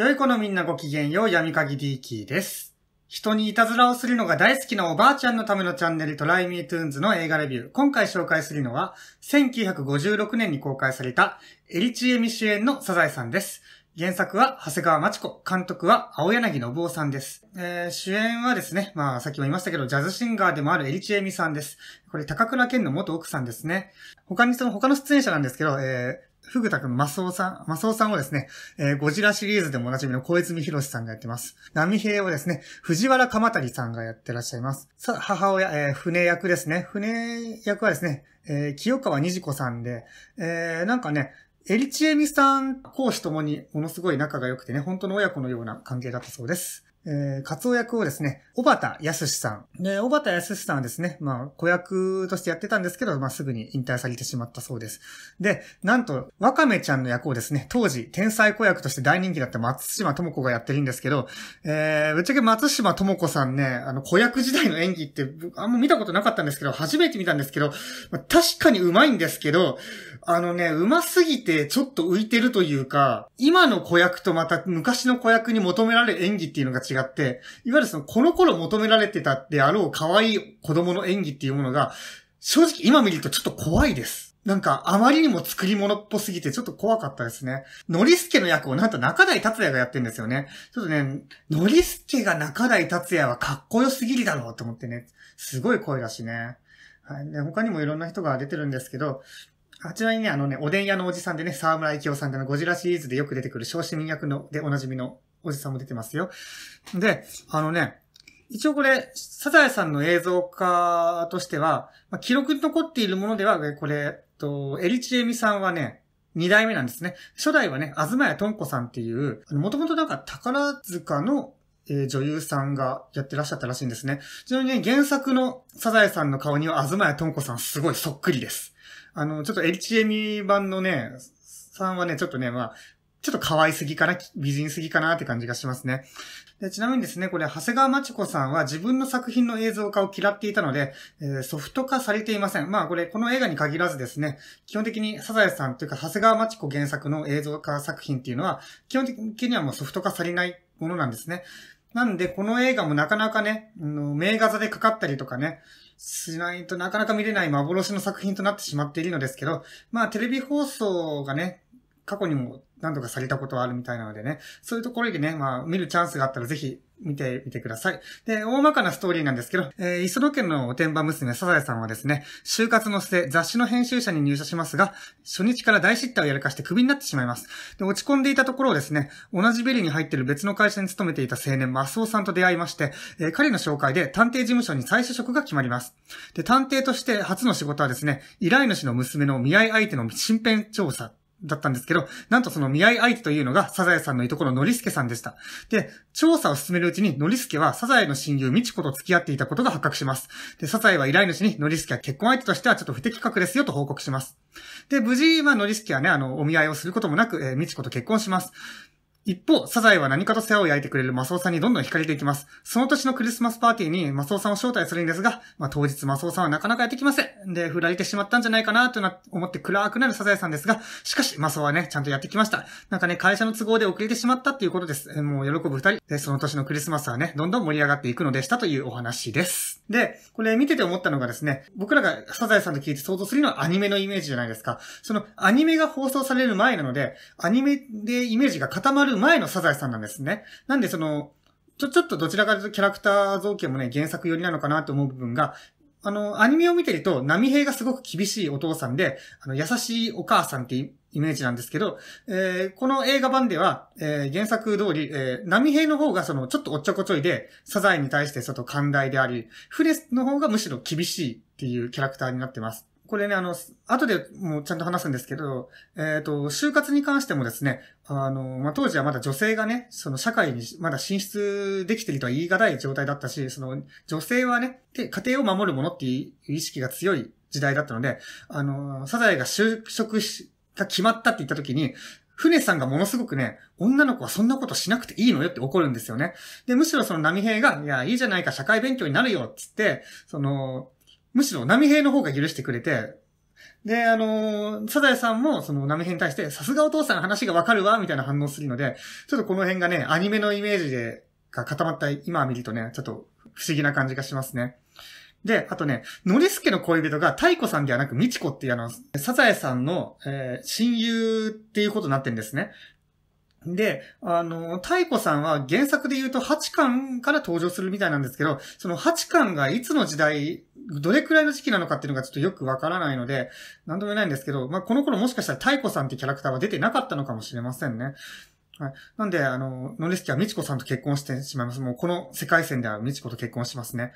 良い子のみんなごきげんよう、闇鍵 D キーです。人にいたずらをするのが大好きなおばあちゃんのためのチャンネルトライミートゥーンズの映画レビュー。今回紹介するのは、1956年に公開された、エリチエミ主演のサザエさんです。原作は長谷川町子、監督は青柳信夫さんです。えー、主演はですね、まあさっきも言いましたけど、ジャズシンガーでもあるエリチエミさんです。これ高倉健の元奥さんですね。他にその他の出演者なんですけど、えー、ふぐたくん、マスオさん、マスオさんをですね、えー、ゴジラシリーズでもおなじみの小泉博さんがやってます。波平をですね、藤原鎌谷さんがやってらっしゃいます。さ、母親、えー、船役ですね。船役はですね、えー、清川虹子さんで、えー、なんかね、エリチエミさん、講師ともにものすごい仲が良くてね、本当の親子のような関係だったそうです。えー、ツオ役をですね、小畑康さん。で、小畑康さんはですね、まあ、子役としてやってたんですけど、まあ、すぐに引退されてしまったそうです。で、なんと、わかめちゃんの役をですね、当時、天才子役として大人気だった松島智子がやってるんですけど、えー、ぶっちゃけ松島智子さんね、あの、子役時代の演技って、あんま見たことなかったんですけど、初めて見たんですけど、まあ、確かに上手いんですけど、あのね、上手すぎて、ちょっと浮いてるというか、今の子役とまた昔の子役に求められる演技っていうのが違って、いわゆるその、この頃求められてたであろう可愛い子供の演技っていうものが、正直今見るとちょっと怖いです。なんか、あまりにも作り物っぽすぎてちょっと怖かったですね。ノリスケの役をなんと中台達也がやってんですよね。ちょっとね、ノリスケが中台達也はかっこよすぎるだろうと思ってね、すごい声だしね。はい。で、他にもいろんな人が出てるんですけど、あちらにね、あのね、おでん屋のおじさんでね、沢村幸雄さんでのゴジラシリーズでよく出てくる小市民役の、でおなじみのおじさんも出てますよ。で、あのね、一応これ、サザエさんの映像化としては、まあ、記録に残っているものでは、これ、と、エリチエミさんはね、二代目なんですね。初代はね、東谷とんこさんっていう、もともとなんか宝塚の、えー、女優さんがやってらっしゃったらしいんですね。ちなみにね、原作のサザエさんの顔には東谷とんこさんすごいそっくりです。あの、ちょっとエリチエミ版のね、さんはね、ちょっとね、まあ、ちょっと可愛すぎかな、美人すぎかなって感じがしますね。でちなみにですね、これ、長谷川町子さんは自分の作品の映像化を嫌っていたので、えー、ソフト化されていません。まあこれ、この映画に限らずですね、基本的にサザエさんというか長谷川町子原作の映像化作品っていうのは、基本的にはもうソフト化されないものなんですね。なんで、この映画もなかなかね、名画座でかかったりとかね、しないとなかなか見れない幻の作品となってしまっているのですけど、まあテレビ放送がね、過去にも何度かされたことはあるみたいなのでね、そういうところでね、まあ、見るチャンスがあったらぜひ見てみてください。で、大まかなストーリーなんですけど、えー、磯野家のお天場娘、サザエさんはですね、就活の末、雑誌の編集者に入社しますが、初日から大失態をやらかしてクビになってしまいます。で、落ち込んでいたところをですね、同じビルに入っている別の会社に勤めていた青年、マスオさんと出会いまして、えー、彼の紹介で探偵事務所に再就職が決まります。で、探偵として初の仕事はですね、依頼主の娘の見合い相手の身辺調査だったんですけど、なんとその見合い相手というのがサザエさんのいところのりすさんでした。で、調査を進めるうちにノリスケはサザエの親友みち子と付き合っていたことが発覚します。で、サザエは依頼主にノリスケは結婚相手としてはちょっと不適格ですよと報告します。で、無事、まあノリスケはね、あの、お見合いをすることもなく、えー、みち子と結婚します。一方、サザエは何かと世話を焼いてくれるマスオさんにどんどん惹かれていきます。その年のクリスマスパーティーにマスオさんを招待するんですが、まあ、当日マスオさんはなかなかやってきません。で、振られてしまったんじゃないかなとな思って暗くなるサザエさんですが、しかしマスオはね、ちゃんとやってきました。なんかね、会社の都合で遅れてしまったっていうことです。もう喜ぶ二人。で、その年のクリスマスはね、どんどん盛り上がっていくのでしたというお話です。で、これ見てて思ったのがですね、僕らがサザエさんと聞いて想像するのはアニメのイメージじゃないですか。そのアニメが放送される前なので、アニメでイメージが固まるる前のサザエさんなんですね。なんでその、ちょ、ちょっとどちらかというとキャラクター造形もね、原作寄りなのかなと思う部分が、あの、アニメを見てると、波平がすごく厳しいお父さんで、あの、優しいお母さんってイメージなんですけど、えー、この映画版では、えー、原作通り、えー、波平の方がその、ちょっとおっちょこちょいで、サザエに対してちょっと寛大であり、フレスの方がむしろ厳しいっていうキャラクターになってます。これね、あの、後でもうちゃんと話すんですけど、えっ、ー、と、就活に関してもですね、あの、まあ、当時はまだ女性がね、その社会にまだ進出できてるとは言い難い状態だったし、その女性はね、で家庭を守るものっていう意識が強い時代だったので、あの、サザエが就職し、が決まったって言った時に、船さんがものすごくね、女の子はそんなことしなくていいのよって怒るんですよね。で、むしろその波平が、いや、いいじゃないか、社会勉強になるよ、っつって、その、むしろ波平の方が許してくれて、で、あのー、サザエさんも、その、ナミヘに対して、さすがお父さん話がわかるわ、みたいな反応するので、ちょっとこの辺がね、アニメのイメージで、が固まった今見るとね、ちょっと不思議な感じがしますね。で、あとね、ノリスケの恋人が太コさんではなく美智子っていうあの、サザエさんの、えー、親友っていうことになってんですね。で、あの、太古さんは原作で言うと8巻から登場するみたいなんですけど、その8巻がいつの時代、どれくらいの時期なのかっていうのがちょっとよくわからないので、なんとも言えないんですけど、まあ、この頃もしかしたら太古さんってキャラクターは出てなかったのかもしれませんね。はい。なんで、あの、ノリスキは美智子さんと結婚してしまいます。もうこの世界線では美智子と結婚しますね。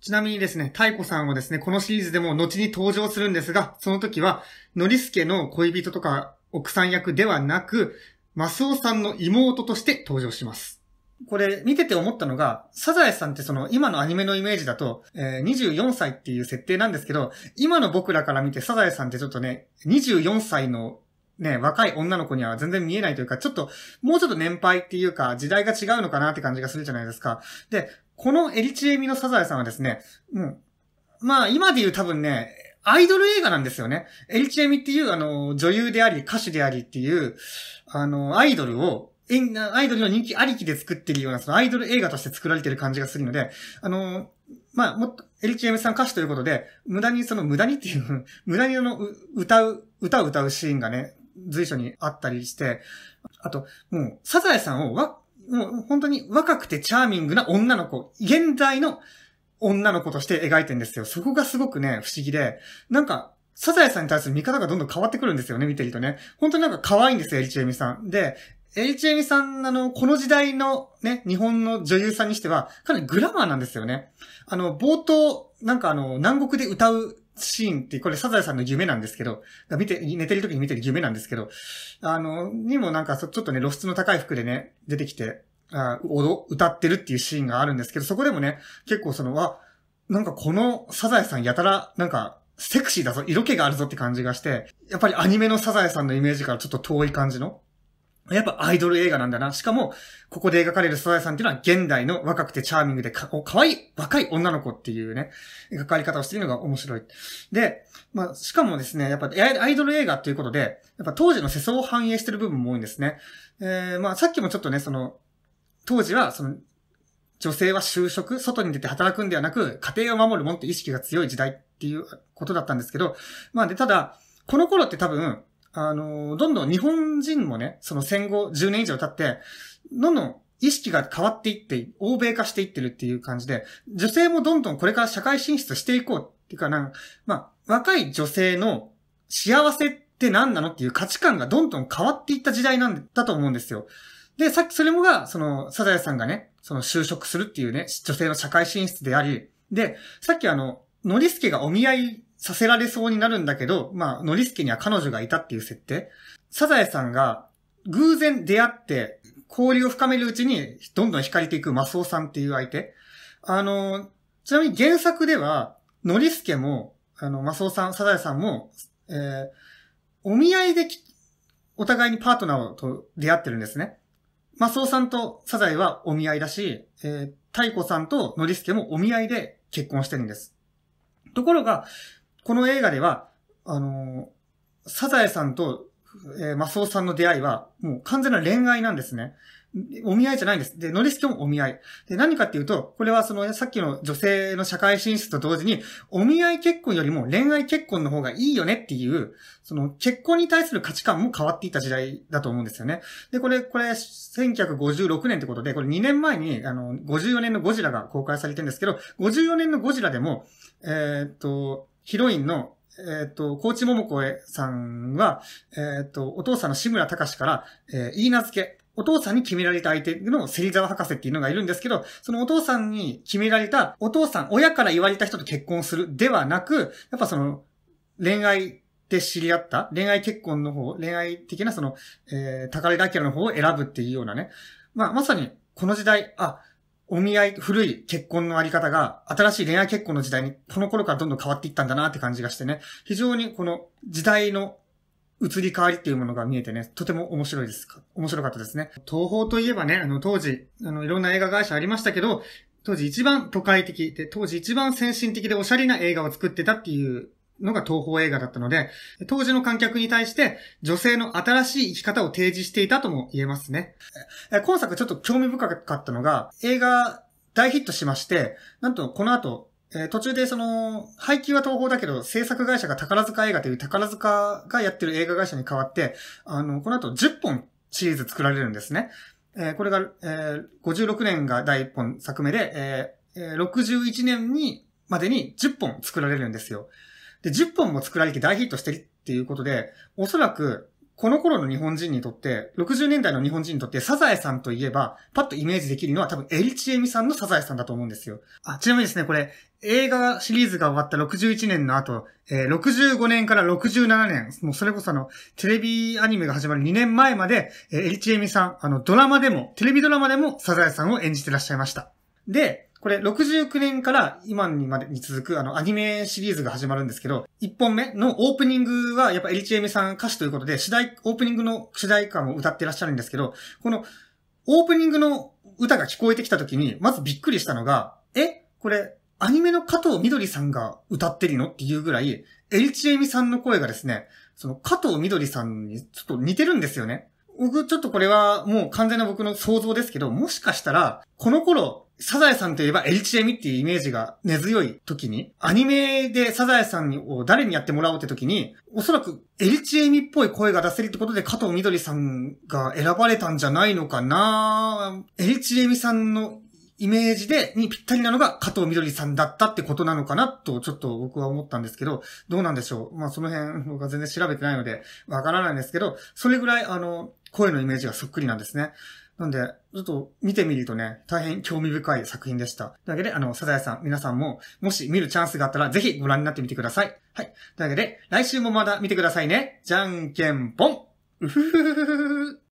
ちなみにですね、太鼓さんはですね、このシリーズでも後に登場するんですが、その時は、ノリスケの恋人とか奥さん役ではなく、マスオさんの妹として登場します。これ見てて思ったのが、サザエさんってその今のアニメのイメージだと、えー、24歳っていう設定なんですけど、今の僕らから見てサザエさんってちょっとね、24歳のね、若い女の子には全然見えないというか、ちょっと、もうちょっと年配っていうか、時代が違うのかなって感じがするじゃないですか。で、このエリチエミのサザエさんはですね、うん。まあ、今で言う多分ね、アイドル映画なんですよね。エリチエミっていう、あの、女優であり、歌手でありっていう、あの、アイドルを、アイドルの人気ありきで作ってるような、そのアイドル映画として作られてる感じがするので、あの、まあ、もっと、エリチエミさん歌手ということで、無駄にその無駄にっていう、無駄にあの、歌う、歌を歌うシーンがね、随所にあったりして、あと、もう、サザエさんをわ、もう本当に若くてチャーミングな女の子、現代の女の子として描いてんですよ。そこがすごくね、不思議で、なんか、サザエさんに対する見方がどんどん変わってくるんですよね、見てるとね。本当になんか可愛いんですよ、エリチエミさん。で、エリチエミさん、あの、この時代のね、日本の女優さんにしては、かなりグラマーなんですよね。あの、冒頭、なんかあの、南国で歌うシーンって、これサザエさんの夢なんですけど、見て、寝てる時に見てる夢なんですけど、あの、にもなんかちょっとね、露出の高い服でね、出てきて、あ踊、歌ってるっていうシーンがあるんですけど、そこでもね、結構その、わ、なんかこのサザエさんやたら、なんか、セクシーだぞ、色気があるぞって感じがして、やっぱりアニメのサザエさんのイメージからちょっと遠い感じの、やっぱアイドル映画なんだな。しかも、ここで描かれるサザエさんっていうのは現代の若くてチャーミングでか、かわいい若い女の子っていうね、描かれ方をしているのが面白い。で、まあ、しかもですね、やっぱアイドル映画っていうことで、やっぱ当時の世相を反映してる部分も多いんですね。えー、まあ、さっきもちょっとね、その、当時は、その、女性は就職、外に出て働くんではなく、家庭を守るもんって意識が強い時代っていうことだったんですけど、まあで、ただ、この頃って多分、あの、どんどん日本人もね、その戦後10年以上経って、どんどん意識が変わっていって、欧米化していってるっていう感じで、女性もどんどんこれから社会進出していこうっていうかなんか、まあ、若い女性の幸せって何なのっていう価値観がどんどん変わっていった時代なんだと思うんですよ。で、さっきそれもが、その、サザエさんがね、その就職するっていうね、女性の社会進出であり、で、さっきあの、ノリスケがお見合いさせられそうになるんだけど、まあ、ノリスケには彼女がいたっていう設定。サザエさんが、偶然出会って、交流を深めるうちに、どんどん惹かれていくマスオさんっていう相手。あの、ちなみに原作では、ノリスケも、あの、マスオさん、サザエさんも、えー、お見合いでお互いにパートナーと出会ってるんですね。マスオさんとサザエはお見合いだし、えー、太子さんとノリスケもお見合いで結婚してるんです。ところが、この映画では、あのー、サザエさんとえー、マスオさんの出会いは、もう完全な恋愛なんですね。お見合いじゃないんです。で、ノリスケもお見合い。で、何かっていうと、これはその、さっきの女性の社会進出と同時に、お見合い結婚よりも恋愛結婚の方がいいよねっていう、その、結婚に対する価値観も変わっていた時代だと思うんですよね。で、これ、これ、1956年ってことで、これ2年前に、あの、54年のゴジラが公開されてるんですけど、54年のゴジラでも、えー、っと、ヒロインのえっ、ー、と、高知桃子さんは、えっ、ー、と、お父さんの志村隆から、えー、いい名付け、お父さんに決められた相手の芹沢博士っていうのがいるんですけど、そのお父さんに決められた、お父さん、親から言われた人と結婚するではなく、やっぱその、恋愛で知り合った、恋愛結婚の方、恋愛的なその、えー、高根明の方を選ぶっていうようなね。まあ、まさに、この時代、あ、お見合い、古い結婚のあり方が、新しい恋愛結婚の時代に、この頃からどんどん変わっていったんだなって感じがしてね、非常にこの時代の移り変わりっていうものが見えてね、とても面白いです。面白かったですね。東宝といえばね、あの当時、あのいろんな映画会社ありましたけど、当時一番都会的で、当時一番先進的でおしゃれな映画を作ってたっていうのが東宝映画だったので、当時の観客に対して女性の新しい生き方を提示していたとも言えますね。今作ちょっと興味深かったのが、映画大ヒットしまして、なんとこの後、途中でその、配給は東宝だけど、制作会社が宝塚映画という宝塚がやってる映画会社に代わって、あの、この後10本シリーズ作られるんですね。えこれが、えー、56年が第1本作目で、えー、61年に、までに10本作られるんですよ。で、10本も作られて大ヒットしてるっていうことで、おそらく、この頃の日本人にとって、60年代の日本人にとって、サザエさんといえば、パッとイメージできるのは多分、エリチエミさんのサザエさんだと思うんですよ。あ、ちなみにですね、これ、映画シリーズが終わった61年の後、えー、65年から67年、もうそれこそあの、テレビアニメが始まる2年前まで、えー、エリチエミさん、あの、ドラマでも、テレビドラマでもサザエさんを演じてらっしゃいました。で、これ69年から今にまでに続くあのアニメシリーズが始まるんですけど、1本目のオープニングはやっぱエリチエミさん歌手ということで、主題、オープニングの主題歌も歌ってらっしゃるんですけど、このオープニングの歌が聞こえてきた時に、まずびっくりしたのが、えこれ、アニメの加藤みどりさんが歌ってるのっていうぐらい、エリチエミさんの声がですね、その加藤みどりさんにちょっと似てるんですよね。僕ちょっとこれはもう完全な僕の想像ですけど、もしかしたら、この頃、サザエさんといえばエリチエミっていうイメージが根強い時に、アニメでサザエさんを誰にやってもらおうって時に、おそらくエリチエミっぽい声が出せるってことで加藤みどりさんが選ばれたんじゃないのかなエリチエミさんのイメージで、にぴったりなのが加藤みどりさんだったってことなのかなと、ちょっと僕は思ったんですけど、どうなんでしょう。まあその辺、僕は全然調べてないので、わからないんですけど、それぐらい、あの、声のイメージがそっくりなんですね。なんで、ちょっと見てみるとね、大変興味深い作品でした。というわけで、あの、サザエさん、皆さんも、もし見るチャンスがあったら、ぜひご覧になってみてください。はい。というわけで、来週もまだ見てくださいね。じゃんけんぽんうふふふふふ